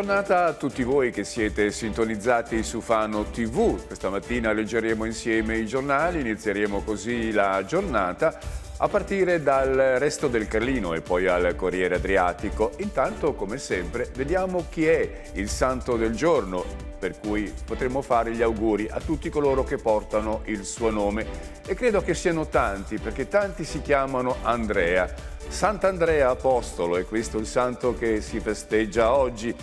giornata a tutti voi che siete sintonizzati su Fano TV. Questa mattina leggeremo insieme i giornali, inizieremo così la giornata a partire dal resto del Carlino e poi al Corriere Adriatico. Intanto, come sempre, vediamo chi è il santo del giorno, per cui potremo fare gli auguri a tutti coloro che portano il suo nome. E credo che siano tanti, perché tanti si chiamano Andrea. Sant'Andrea Apostolo è questo il santo che si festeggia oggi.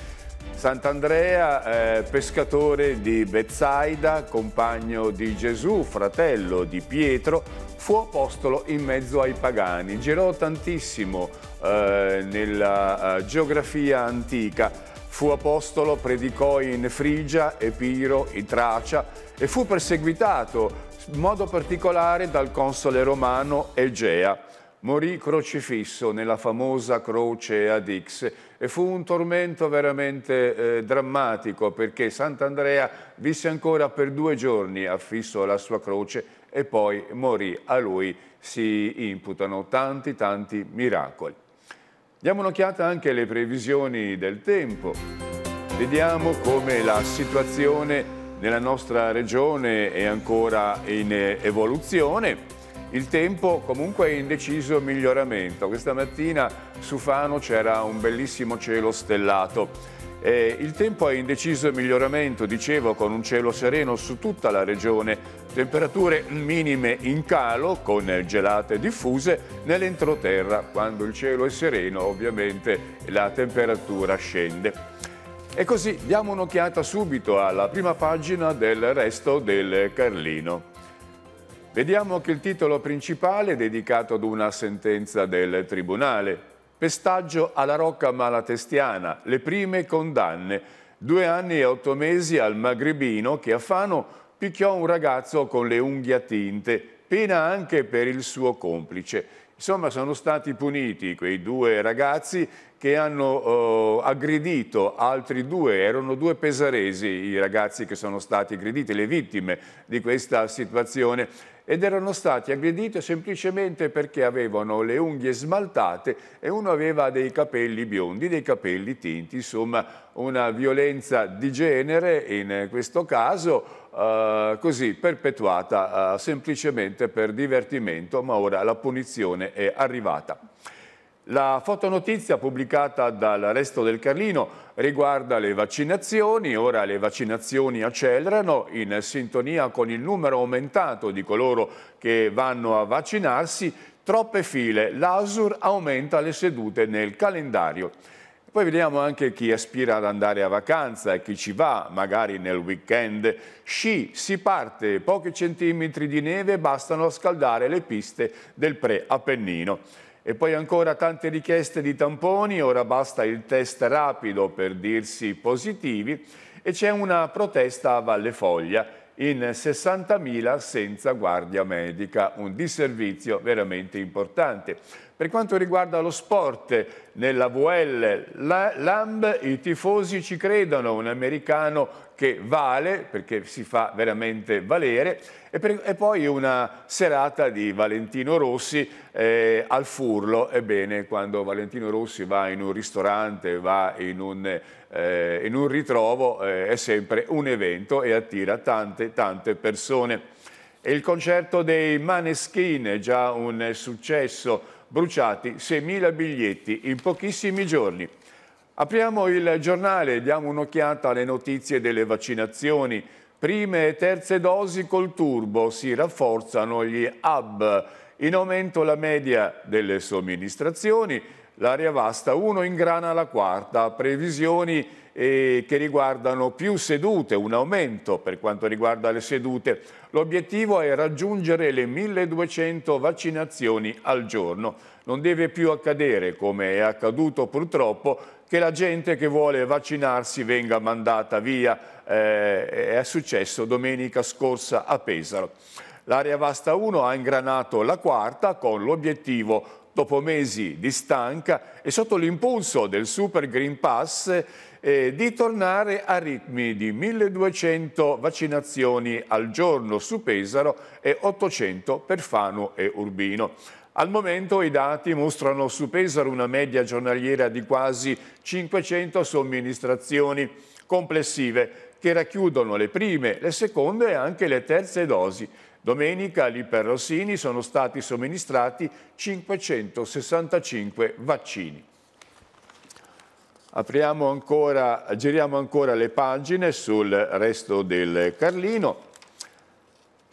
Sant'Andrea, eh, pescatore di Bezzaida, compagno di Gesù, fratello di Pietro, fu apostolo in mezzo ai pagani, girò tantissimo eh, nella eh, geografia antica, fu apostolo, predicò in Frigia, Epiro, in Tracia e fu perseguitato in modo particolare dal console romano Egea morì crocifisso nella famosa croce ad X e fu un tormento veramente eh, drammatico perché Sant'Andrea visse ancora per due giorni affisso alla sua croce e poi morì. A lui si imputano tanti tanti miracoli. Diamo un'occhiata anche alle previsioni del tempo. Vediamo come la situazione nella nostra regione è ancora in eh, evoluzione. Il tempo comunque è in deciso miglioramento. Questa mattina su Fano c'era un bellissimo cielo stellato. Eh, il tempo è in deciso miglioramento, dicevo, con un cielo sereno su tutta la regione, temperature minime in calo con gelate diffuse nell'entroterra. Quando il cielo è sereno ovviamente la temperatura scende. E così diamo un'occhiata subito alla prima pagina del resto del Carlino. Vediamo che il titolo principale è dedicato ad una sentenza del Tribunale. Pestaggio alla rocca malatestiana, le prime condanne. Due anni e otto mesi al magrebino che a Fano picchiò un ragazzo con le unghie tinte, pena anche per il suo complice. Insomma, sono stati puniti quei due ragazzi che hanno eh, aggredito altri due, erano due pesaresi i ragazzi che sono stati aggrediti, le vittime di questa situazione ed erano stati aggrediti semplicemente perché avevano le unghie smaltate e uno aveva dei capelli biondi, dei capelli tinti, insomma una violenza di genere in questo caso Uh, così perpetuata uh, semplicemente per divertimento, ma ora la punizione è arrivata. La fotonotizia pubblicata dal Resto del Carlino riguarda le vaccinazioni. Ora le vaccinazioni accelerano in sintonia con il numero aumentato di coloro che vanno a vaccinarsi. Troppe file. L'ASUR aumenta le sedute nel calendario. Poi vediamo anche chi aspira ad andare a vacanza e chi ci va, magari nel weekend. Sci, si parte, pochi centimetri di neve bastano a scaldare le piste del pre-Appennino. E poi ancora tante richieste di tamponi, ora basta il test rapido per dirsi positivi e c'è una protesta a Valle Foglia in 60.000 senza guardia medica, un disservizio veramente importante. Per quanto riguarda lo sport, nella VL la, LAMB i tifosi ci credono, un americano che vale, perché si fa veramente valere, e, per, e poi una serata di Valentino Rossi eh, al Furlo. Ebbene, quando Valentino Rossi va in un ristorante, va in un, eh, in un ritrovo, eh, è sempre un evento e attira tante, tante persone. E il concerto dei Maneskin è già un successo bruciati 6.000 biglietti in pochissimi giorni. Apriamo il giornale e diamo un'occhiata alle notizie delle vaccinazioni. Prime e terze dosi col turbo si rafforzano gli hub. In aumento la media delle somministrazioni, l'area vasta 1 ingrana la quarta, previsioni eh, che riguardano più sedute, un aumento per quanto riguarda le sedute. L'obiettivo è raggiungere le 1200 vaccinazioni al giorno. Non deve più accadere, come è accaduto purtroppo, che la gente che vuole vaccinarsi venga mandata via. Eh, è successo domenica scorsa a Pesaro. L'area vasta 1 ha ingranato la quarta con l'obiettivo dopo mesi di stanca e sotto l'impulso del Super Green Pass eh, di tornare a ritmi di 1200 vaccinazioni al giorno su Pesaro e 800 per Fano e Urbino. Al momento i dati mostrano su Pesaro una media giornaliera di quasi 500 somministrazioni complessive che racchiudono le prime, le seconde e anche le terze dosi. Domenica lì per Rossini sono stati somministrati 565 vaccini. Apriamo ancora, giriamo ancora le pagine sul resto del Carlino.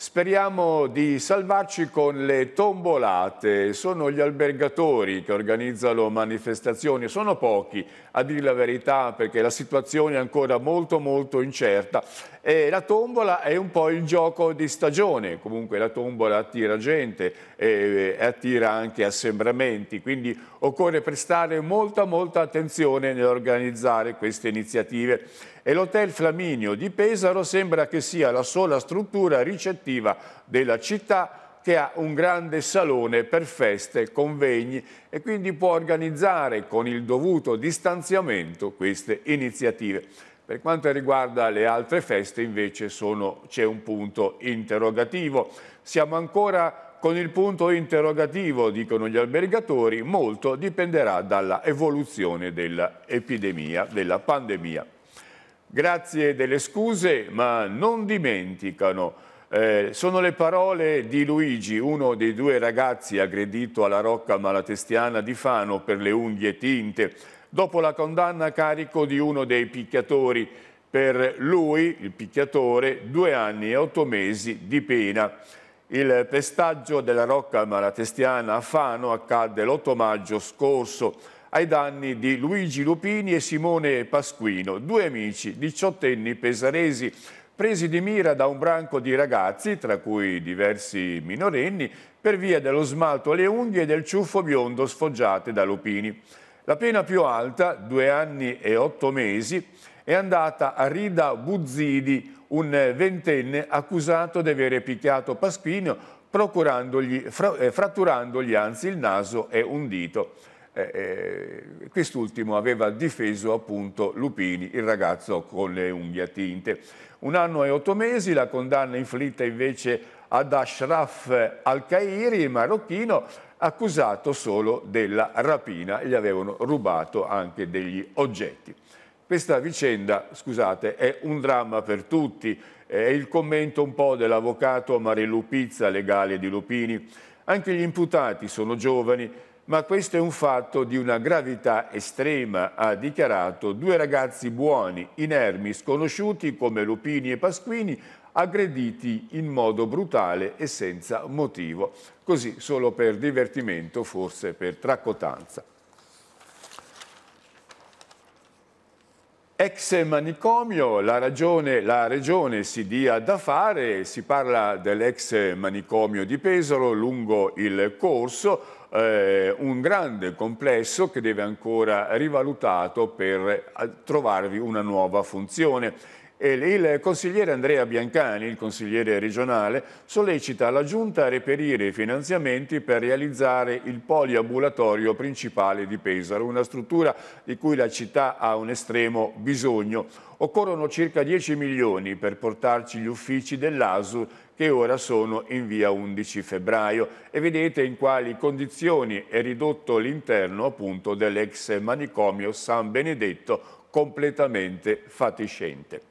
Speriamo di salvarci con le tombolate, sono gli albergatori che organizzano manifestazioni, sono pochi a dire la verità perché la situazione è ancora molto molto incerta e la tombola è un po' il gioco di stagione, comunque la tombola attira gente e attira anche assembramenti, quindi Occorre prestare molta molta attenzione nell'organizzare queste iniziative e l'Hotel Flaminio di Pesaro sembra che sia la sola struttura ricettiva della città che ha un grande salone per feste, e convegni e quindi può organizzare con il dovuto distanziamento queste iniziative. Per quanto riguarda le altre feste invece c'è un punto interrogativo. Siamo ancora con il punto interrogativo, dicono gli albergatori, molto dipenderà dalla evoluzione dell'epidemia, della pandemia. Grazie delle scuse, ma non dimenticano. Eh, sono le parole di Luigi, uno dei due ragazzi aggredito alla Rocca Malatestiana di Fano per le unghie tinte, dopo la condanna a carico di uno dei picchiatori. Per lui, il picchiatore, due anni e otto mesi di pena. Il pestaggio della rocca malatestiana a Fano accadde l'8 maggio scorso ai danni di Luigi Lupini e Simone Pasquino, due amici diciottenni pesaresi presi di mira da un branco di ragazzi, tra cui diversi minorenni, per via dello smalto alle unghie e del ciuffo biondo sfoggiate da Lupini. La pena più alta, due anni e otto mesi, è andata a Rida Buzzidi, un ventenne accusato di aver picchiato Pasquino eh, fratturandogli anzi il naso e un dito. Eh, eh, quest'ultimo aveva difeso appunto Lupini, il ragazzo con le unghie tinte. Un anno e otto mesi la condanna inflitta invece ad Ashraf al-Kairi, il marocchino, accusato solo della rapina, gli avevano rubato anche degli oggetti. Questa vicenda, scusate, è un dramma per tutti, è il commento un po' dell'avvocato Marilu Pizza, legale di Lupini. Anche gli imputati sono giovani, ma questo è un fatto di una gravità estrema, ha dichiarato due ragazzi buoni, inermi, sconosciuti come Lupini e Pasquini, aggrediti in modo brutale e senza motivo, così solo per divertimento, forse per tracotanza. Ex manicomio, la, ragione, la, regione si dia da fare, si parla dell'ex manicomio di Pesaro lungo il corso, eh, un grande complesso che deve ancora rivalutato per eh, trovarvi una nuova funzione. Il consigliere Andrea Biancani, il consigliere regionale, sollecita la Giunta a reperire i finanziamenti per realizzare il poliambulatorio principale di Pesaro, una struttura di cui la città ha un estremo bisogno. Occorrono circa 10 milioni per portarci gli uffici dell'ASU che ora sono in via 11 febbraio e vedete in quali condizioni è ridotto l'interno dell'ex manicomio San Benedetto completamente fatiscente.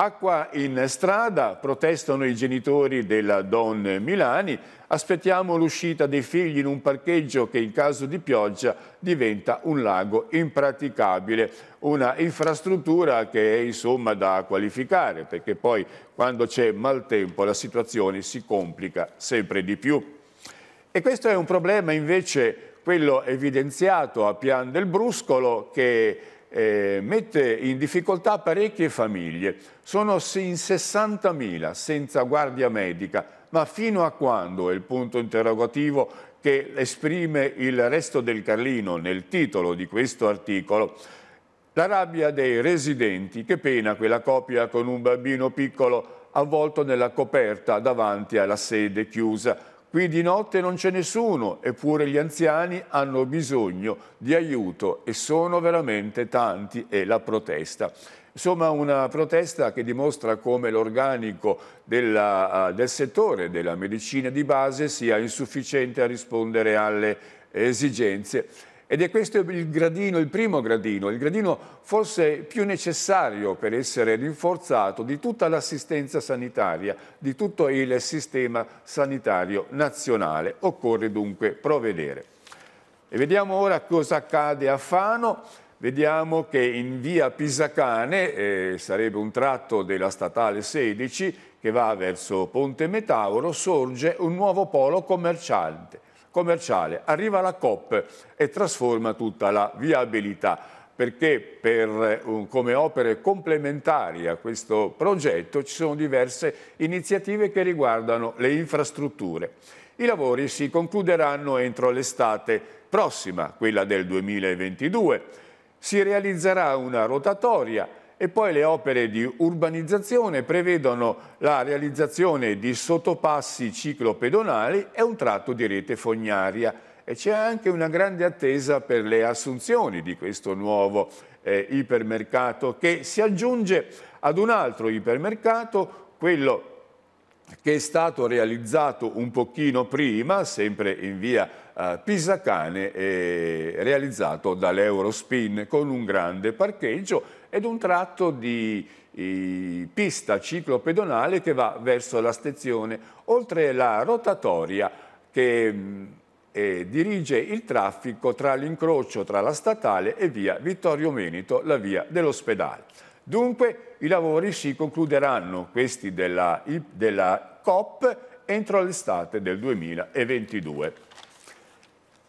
Acqua in strada, protestano i genitori della Don Milani, aspettiamo l'uscita dei figli in un parcheggio che in caso di pioggia diventa un lago impraticabile, una infrastruttura che è insomma da qualificare perché poi quando c'è maltempo la situazione si complica sempre di più. E questo è un problema invece quello evidenziato a Pian del Bruscolo che eh, mette in difficoltà parecchie famiglie. Sono in 60.000 senza guardia medica, ma fino a quando è il punto interrogativo che esprime il resto del Carlino nel titolo di questo articolo. La rabbia dei residenti, che pena quella coppia con un bambino piccolo avvolto nella coperta davanti alla sede chiusa Qui di notte non c'è nessuno, eppure gli anziani hanno bisogno di aiuto e sono veramente tanti, e la protesta. Insomma una protesta che dimostra come l'organico ah, del settore della medicina di base sia insufficiente a rispondere alle esigenze ed è questo il gradino, il primo gradino, il gradino forse più necessario per essere rinforzato di tutta l'assistenza sanitaria, di tutto il sistema sanitario nazionale. Occorre dunque provvedere. E vediamo ora cosa accade a Fano. Vediamo che in via Pisacane, eh, sarebbe un tratto della statale 16, che va verso Ponte Metauro, sorge un nuovo polo commerciante commerciale, arriva la COP e trasforma tutta la viabilità perché per, eh, come opere complementari a questo progetto ci sono diverse iniziative che riguardano le infrastrutture. I lavori si concluderanno entro l'estate prossima, quella del 2022. Si realizzerà una rotatoria e poi le opere di urbanizzazione prevedono la realizzazione di sottopassi ciclopedonali e un tratto di rete fognaria. E c'è anche una grande attesa per le assunzioni di questo nuovo eh, ipermercato che si aggiunge ad un altro ipermercato, quello che è stato realizzato un pochino prima, sempre in via eh, Pisacane, eh, realizzato dall'Eurospin con un grande parcheggio ed un tratto di pista ciclopedonale che va verso la stazione, oltre la rotatoria che mm, eh, dirige il traffico tra l'incrocio tra la statale e via Vittorio Menito, la via dell'ospedale. Dunque i lavori si concluderanno, questi della, della COP, entro l'estate del 2022.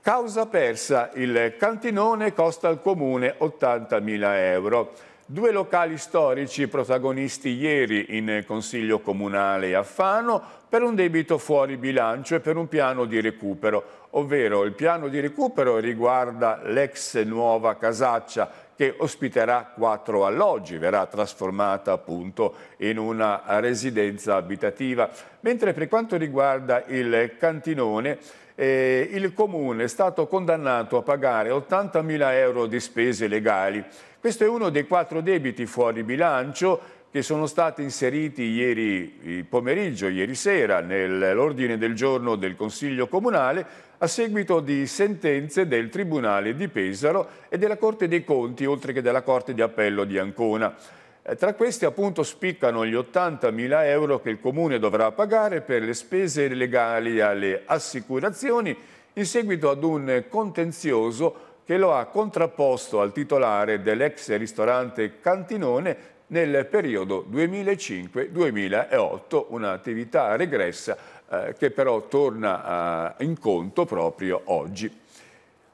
Causa persa, il cantinone costa al comune 80.000 euro. Due locali storici protagonisti ieri in Consiglio Comunale a Fano per un debito fuori bilancio e per un piano di recupero, ovvero il piano di recupero riguarda l'ex nuova casaccia che ospiterà quattro alloggi, verrà trasformata appunto in una residenza abitativa. Mentre per quanto riguarda il cantinone, eh, il comune è stato condannato a pagare 80.000 euro di spese legali questo è uno dei quattro debiti fuori bilancio che sono stati inseriti ieri pomeriggio, ieri sera, nell'ordine del giorno del Consiglio Comunale a seguito di sentenze del Tribunale di Pesaro e della Corte dei Conti, oltre che della Corte di Appello di Ancona. Eh, tra questi appunto spiccano gli 80.000 euro che il Comune dovrà pagare per le spese legali alle assicurazioni in seguito ad un contenzioso che lo ha contrapposto al titolare dell'ex ristorante Cantinone nel periodo 2005-2008, un'attività regressa eh, che però torna eh, in conto proprio oggi.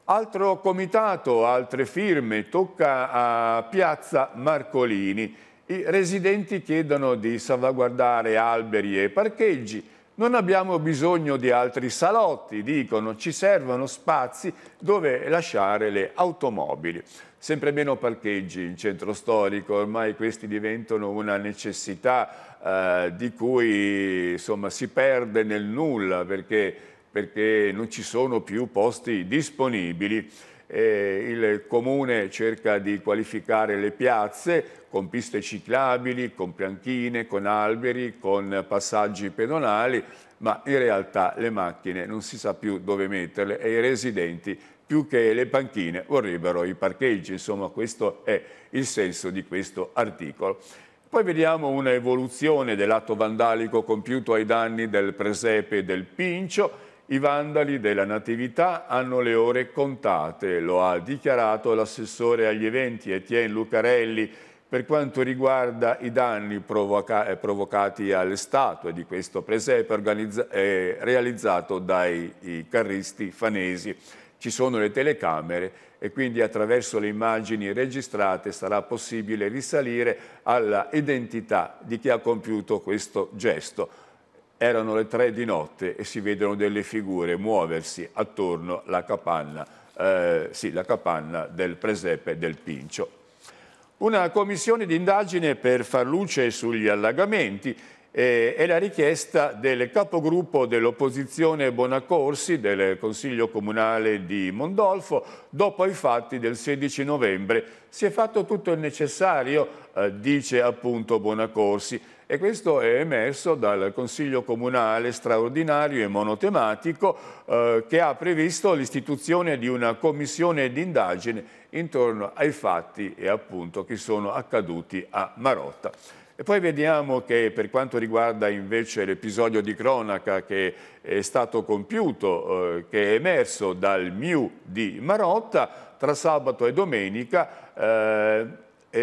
Altro comitato, altre firme, tocca a Piazza Marcolini. I residenti chiedono di salvaguardare alberi e parcheggi non abbiamo bisogno di altri salotti, dicono, ci servono spazi dove lasciare le automobili. Sempre meno parcheggi in centro storico, ormai questi diventano una necessità eh, di cui insomma, si perde nel nulla perché, perché non ci sono più posti disponibili eh, il comune cerca di qualificare le piazze con piste ciclabili, con pianchine, con alberi, con passaggi pedonali, ma in realtà le macchine non si sa più dove metterle e i residenti più che le panchine vorrebbero i parcheggi, insomma questo è il senso di questo articolo. Poi vediamo un'evoluzione dell'atto vandalico compiuto ai danni del presepe del Pincio, i vandali della Natività hanno le ore contate, lo ha dichiarato l'assessore agli eventi Etienne Lucarelli per quanto riguarda i danni provoca eh, provocati alle statue di questo presepe eh, realizzato dai carristi fanesi. Ci sono le telecamere e quindi attraverso le immagini registrate sarà possibile risalire alla identità di chi ha compiuto questo gesto erano le tre di notte e si vedono delle figure muoversi attorno alla capanna, eh, sì, la capanna del presepe del Pincio. Una commissione d'indagine per far luce sugli allagamenti eh, è la richiesta del capogruppo dell'opposizione Bonaccorsi del Consiglio Comunale di Mondolfo. Dopo i fatti del 16 novembre si è fatto tutto il necessario, eh, dice appunto Bonaccorsi. E questo è emerso dal Consiglio Comunale straordinario e monotematico eh, che ha previsto l'istituzione di una commissione d'indagine intorno ai fatti e appunto che sono accaduti a Marotta. E poi vediamo che per quanto riguarda invece l'episodio di cronaca che è stato compiuto, eh, che è emerso dal MIU di Marotta, tra sabato e domenica eh,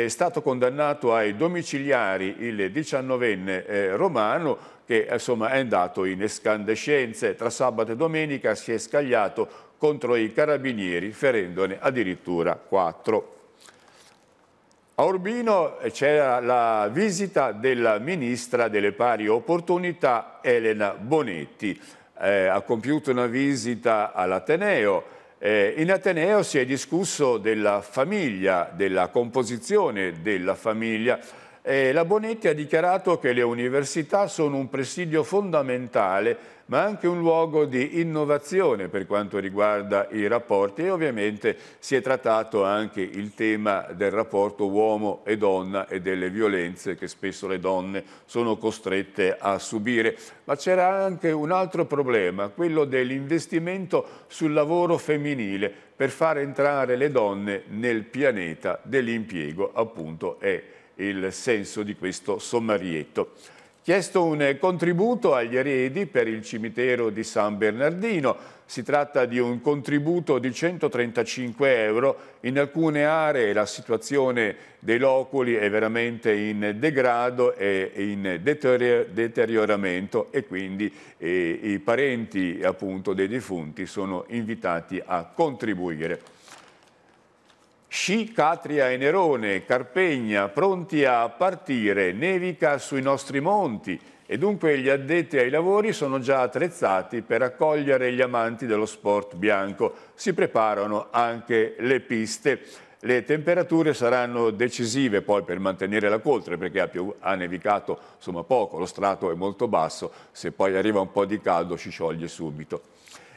è stato condannato ai domiciliari il 19enne eh, romano che insomma, è andato in escandescenze. Tra sabato e domenica si è scagliato contro i carabinieri, ferendone addirittura quattro. A Urbino eh, c'era la visita della ministra delle pari opportunità Elena Bonetti. Eh, ha compiuto una visita all'Ateneo eh, in Ateneo si è discusso della famiglia, della composizione della famiglia. Eh, la Bonetti ha dichiarato che le università sono un presidio fondamentale ma anche un luogo di innovazione per quanto riguarda i rapporti e ovviamente si è trattato anche il tema del rapporto uomo e donna e delle violenze che spesso le donne sono costrette a subire. Ma c'era anche un altro problema, quello dell'investimento sul lavoro femminile per far entrare le donne nel pianeta dell'impiego, appunto è il senso di questo sommarietto chiesto un contributo agli eredi per il cimitero di San Bernardino. Si tratta di un contributo di 135 euro. In alcune aree la situazione dei loculi è veramente in degrado e in deterioramento e quindi eh, i parenti appunto, dei defunti sono invitati a contribuire. Sci, Catria e Nerone, Carpegna, pronti a partire, nevica sui nostri monti e dunque gli addetti ai lavori sono già attrezzati per accogliere gli amanti dello sport bianco. Si preparano anche le piste. Le temperature saranno decisive poi per mantenere la coltre perché ha, più, ha nevicato insomma, poco, lo strato è molto basso, se poi arriva un po' di caldo si scioglie subito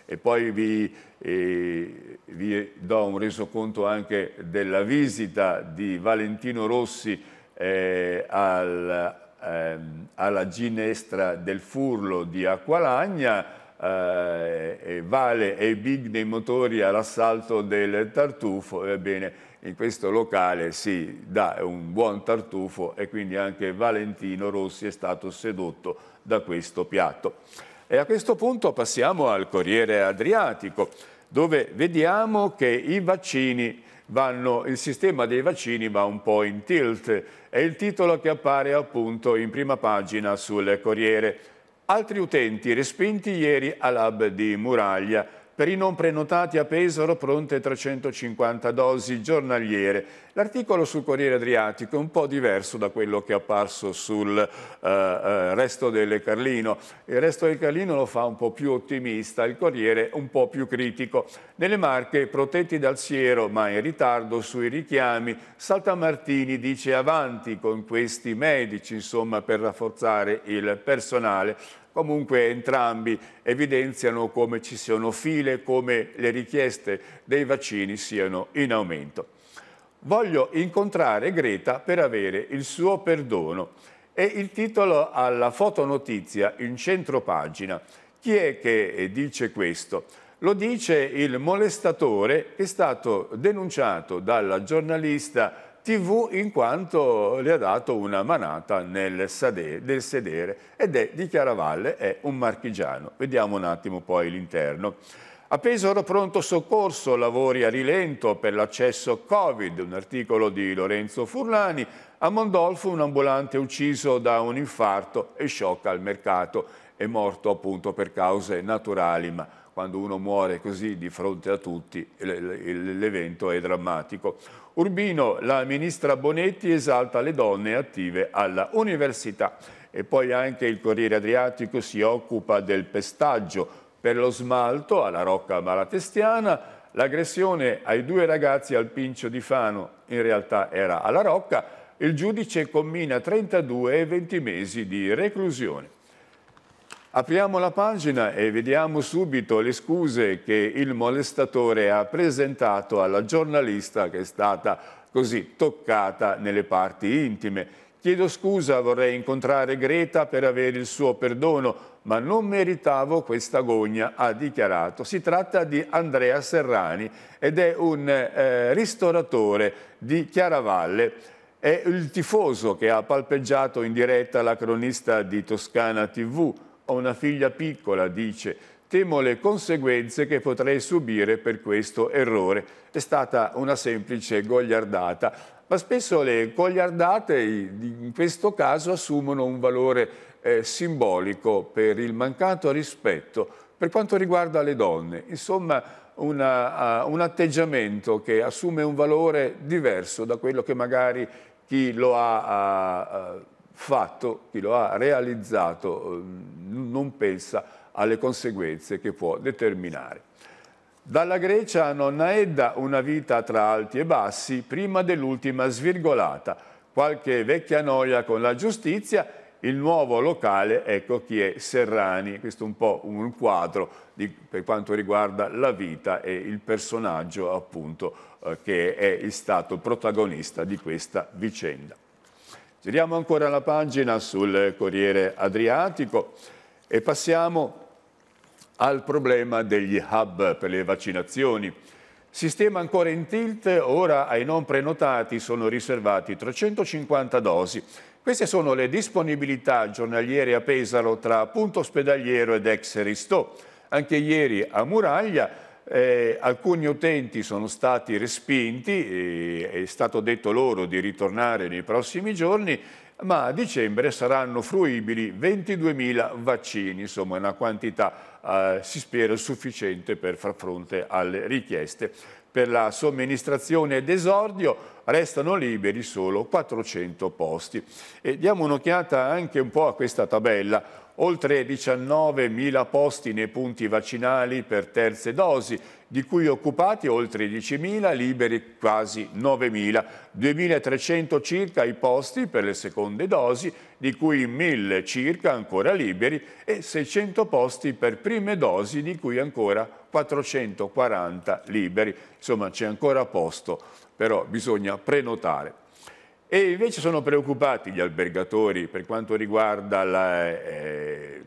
e poi vi, eh, vi do un resoconto anche della visita di Valentino Rossi eh, al, ehm, alla ginestra del Furlo di Acqualagna, eh, Vale e Big dei motori all'assalto del tartufo, ebbene in questo locale si dà un buon tartufo e quindi anche Valentino Rossi è stato sedotto da questo piatto. E a questo punto passiamo al Corriere Adriatico, dove vediamo che i vaccini vanno, il sistema dei vaccini va un po' in tilt. È il titolo che appare appunto in prima pagina sul Corriere. Altri utenti respinti ieri all'hub di Muraglia. Per i non prenotati a Pesaro pronte 350 dosi giornaliere. L'articolo sul Corriere Adriatico è un po' diverso da quello che è apparso sul eh, eh, resto del Carlino. Il resto del Carlino lo fa un po' più ottimista, il Corriere un po' più critico. Nelle Marche protetti dal siero ma in ritardo sui richiami, Saltamartini dice avanti con questi medici insomma, per rafforzare il personale comunque entrambi evidenziano come ci siano file, come le richieste dei vaccini siano in aumento. Voglio incontrare Greta per avere il suo perdono. e il titolo alla fotonotizia in centro pagina. Chi è che eh, dice questo? Lo dice il molestatore che è stato denunciato dalla giornalista TV in quanto le ha dato una manata nel, sade, nel sedere ed è di Chiaravalle, è un marchigiano. Vediamo un attimo poi l'interno. A Pesaro pronto soccorso, lavori a rilento per l'accesso Covid, un articolo di Lorenzo Furlani. A Mondolfo un ambulante ucciso da un infarto e sciocca al mercato. È morto appunto per cause naturali, ma quando uno muore così di fronte a tutti l'evento è drammatico. Urbino, la ministra Bonetti esalta le donne attive alla università e poi anche il Corriere Adriatico si occupa del pestaggio per lo smalto alla Rocca Malatestiana, l'aggressione ai due ragazzi al Pincio di Fano in realtà era alla Rocca, il giudice commina 32 e 20 mesi di reclusione. Apriamo la pagina e vediamo subito le scuse che il molestatore ha presentato alla giornalista che è stata così toccata nelle parti intime. Chiedo scusa, vorrei incontrare Greta per avere il suo perdono, ma non meritavo questa gogna, ha dichiarato. Si tratta di Andrea Serrani ed è un eh, ristoratore di Chiaravalle. È il tifoso che ha palpeggiato in diretta la cronista di Toscana TV, ho una figlia piccola, dice, temo le conseguenze che potrei subire per questo errore. È stata una semplice gogliardata, ma spesso le gogliardate in questo caso assumono un valore eh, simbolico per il mancato rispetto per quanto riguarda le donne. Insomma, una, uh, un atteggiamento che assume un valore diverso da quello che magari chi lo ha... Uh, uh, fatto, chi lo ha realizzato eh, non pensa alle conseguenze che può determinare. Dalla Grecia a nonna Edda una vita tra alti e bassi prima dell'ultima svirgolata, qualche vecchia noia con la giustizia, il nuovo locale, ecco chi è Serrani, questo è un po' un quadro di, per quanto riguarda la vita e il personaggio appunto eh, che è stato protagonista di questa vicenda. Giriamo ancora la pagina sul Corriere Adriatico e passiamo al problema degli hub per le vaccinazioni. Sistema ancora in tilt, ora ai non prenotati sono riservati 350 dosi. Queste sono le disponibilità giornaliere a Pesaro tra punto ospedaliero ed ex Ristò. Anche ieri a Muraglia eh, alcuni utenti sono stati respinti, eh, è stato detto loro di ritornare nei prossimi giorni, ma a dicembre saranno fruibili 22.000 vaccini, insomma una quantità eh, si spera sufficiente per far fronte alle richieste. Per la somministrazione d'esordio restano liberi solo 400 posti. E diamo un'occhiata anche un po' a questa tabella oltre 19.000 posti nei punti vaccinali per terze dosi, di cui occupati oltre 10.000, liberi quasi 9.000, 2.300 circa i posti per le seconde dosi, di cui 1.000 circa ancora liberi e 600 posti per prime dosi, di cui ancora 440 liberi. Insomma c'è ancora posto, però bisogna prenotare. E invece sono preoccupati gli albergatori per quanto riguarda la, eh,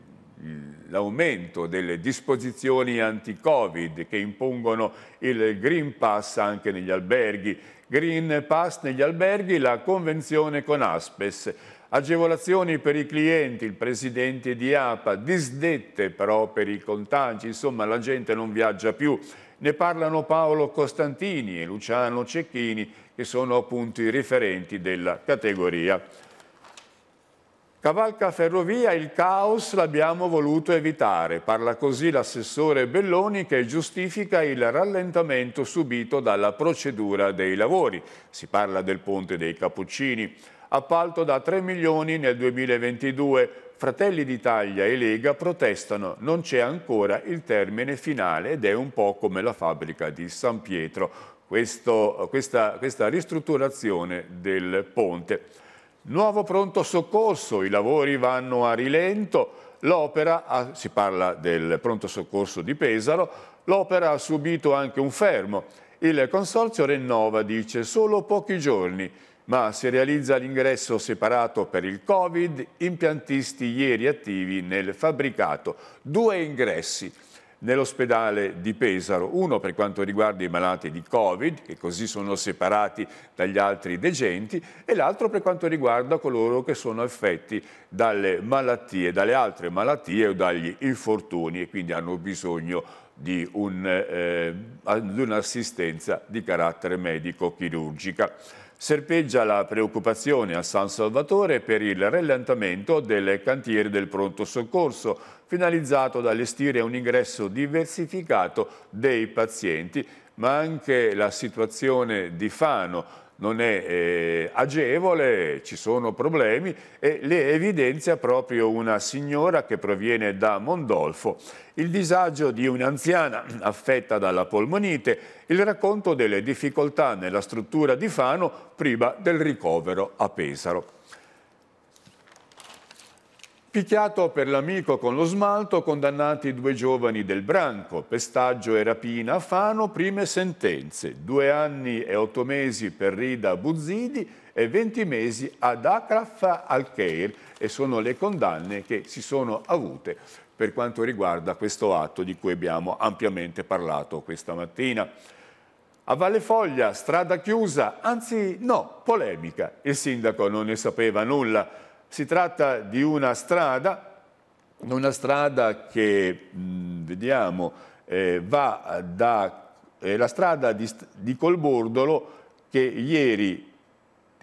l'aumento delle disposizioni anti-Covid che impongono il Green Pass anche negli alberghi, Green Pass negli alberghi, la convenzione con Aspes, agevolazioni per i clienti, il presidente di APA, disdette però per i contagi, insomma la gente non viaggia più. Ne parlano Paolo Costantini e Luciano Cecchini che sono appunto i riferenti della categoria. Cavalca Ferrovia, il caos l'abbiamo voluto evitare, parla così l'assessore Belloni che giustifica il rallentamento subito dalla procedura dei lavori. Si parla del ponte dei Cappuccini, appalto da 3 milioni nel 2022, Fratelli d'Italia e Lega protestano, non c'è ancora il termine finale ed è un po' come la fabbrica di San Pietro questo, questa, questa ristrutturazione del ponte. Nuovo pronto soccorso, i lavori vanno a rilento, l'opera, si parla del pronto soccorso di Pesaro, l'opera ha subito anche un fermo. Il consorzio rinnova, dice, solo pochi giorni, ma si realizza l'ingresso separato per il Covid, impiantisti ieri attivi nel fabbricato. Due ingressi nell'ospedale di Pesaro, uno per quanto riguarda i malati di Covid, che così sono separati dagli altri degenti, e l'altro per quanto riguarda coloro che sono affetti dalle malattie, dalle altre malattie o dagli infortuni e quindi hanno bisogno di eh, un'assistenza eh, di carattere medico-chirurgica. Serpeggia la preoccupazione a San Salvatore per il rallentamento del cantiere del pronto soccorso, finalizzato ad allestire un ingresso diversificato dei pazienti, ma anche la situazione di Fano, non è eh, agevole, ci sono problemi e le evidenzia proprio una signora che proviene da Mondolfo, il disagio di un'anziana affetta dalla polmonite, il racconto delle difficoltà nella struttura di Fano prima del ricovero a Pesaro. Picchiato per l'amico con lo smalto, condannati due giovani del branco, pestaggio e rapina a Fano, prime sentenze, due anni e otto mesi per Rida Buzzidi e venti mesi ad Akraf Al-Keir e sono le condanne che si sono avute per quanto riguarda questo atto di cui abbiamo ampiamente parlato questa mattina. A Valle Foglia, strada chiusa, anzi no, polemica, il sindaco non ne sapeva nulla. Si tratta di una strada, una strada che vediamo eh, va da eh, la strada di, di Colbordolo che ieri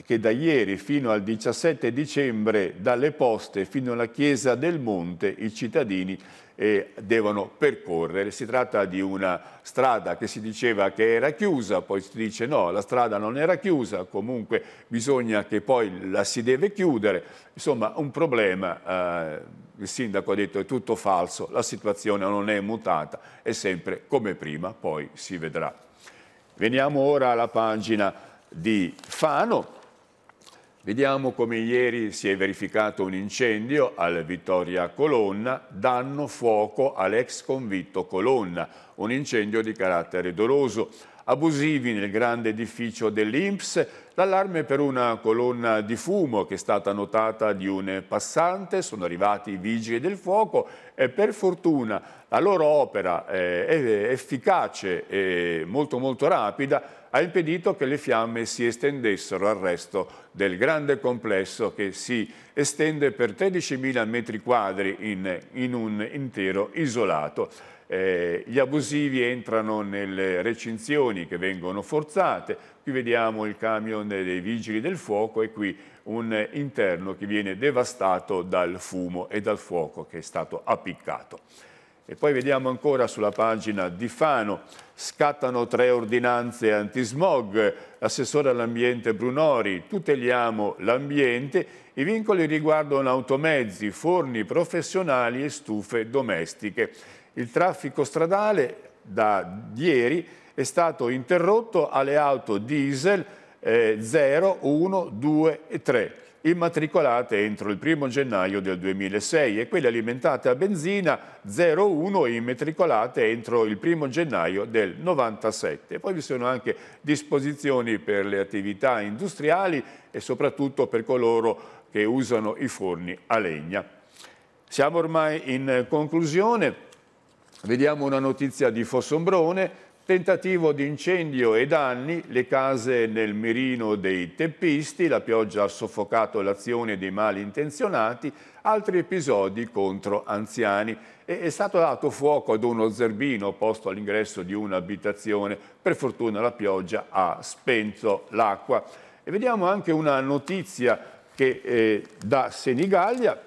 che da ieri fino al 17 dicembre dalle poste fino alla chiesa del Monte i cittadini eh, devono percorrere. Si tratta di una strada che si diceva che era chiusa, poi si dice no, la strada non era chiusa, comunque bisogna che poi la si deve chiudere. Insomma, un problema, eh, il sindaco ha detto è tutto falso, la situazione non è mutata, è sempre come prima, poi si vedrà. Veniamo ora alla pagina di Fano Vediamo come ieri si è verificato un incendio al Vittoria Colonna, danno fuoco all'ex convitto Colonna, un incendio di carattere doloso. Abusivi nel grande edificio dell'Inps, l'allarme per una colonna di fumo che è stata notata di un passante, sono arrivati i vigili del fuoco e per fortuna la loro opera eh, è efficace e molto molto rapida ha impedito che le fiamme si estendessero al resto del grande complesso che si estende per 13.000 metri quadri in, in un intero isolato. Eh, gli abusivi entrano nelle recinzioni che vengono forzate, qui vediamo il camion dei vigili del fuoco e qui un interno che viene devastato dal fumo e dal fuoco che è stato appiccato. E poi vediamo ancora sulla pagina di Fano, scattano tre ordinanze antismog, l'assessore all'ambiente Brunori, tuteliamo l'ambiente, i vincoli riguardano automezzi, forni professionali e stufe domestiche. Il traffico stradale da ieri è stato interrotto alle auto diesel eh, 0, 1, 2 e 3 immatricolate entro il 1 gennaio del 2006 e quelle alimentate a benzina 01 immatricolate entro il 1 gennaio del 97. Poi vi sono anche disposizioni per le attività industriali e soprattutto per coloro che usano i forni a legna. Siamo ormai in conclusione, vediamo una notizia di Fossombrone, Tentativo di incendio e danni, le case nel mirino dei teppisti, la pioggia ha soffocato l'azione dei malintenzionati, altri episodi contro anziani. E è stato dato fuoco ad uno zerbino posto all'ingresso di un'abitazione. Per fortuna la pioggia ha spento l'acqua. E vediamo anche una notizia che eh, da Senigallia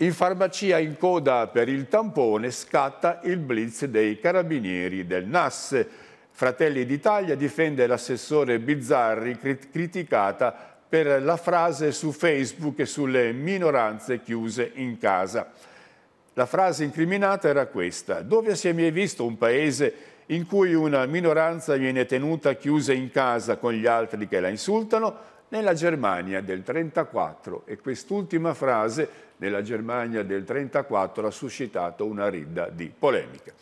in farmacia in coda per il tampone scatta il blitz dei carabinieri del NAS. Fratelli d'Italia difende l'assessore Bizzarri crit criticata per la frase su Facebook sulle minoranze chiuse in casa. La frase incriminata era questa. Dove si è mai visto un paese in cui una minoranza viene tenuta chiusa in casa con gli altri che la insultano? Nella Germania del 34. E quest'ultima frase nella Germania del 1934 ha suscitato una ridda di polemiche.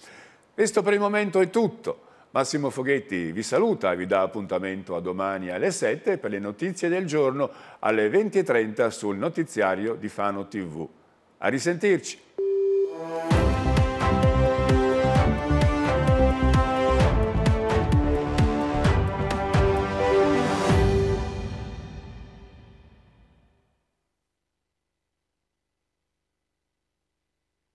Questo per il momento è tutto. Massimo Foghetti vi saluta e vi dà appuntamento a domani alle 7 per le notizie del giorno alle 20.30 sul notiziario di Fano TV. A risentirci.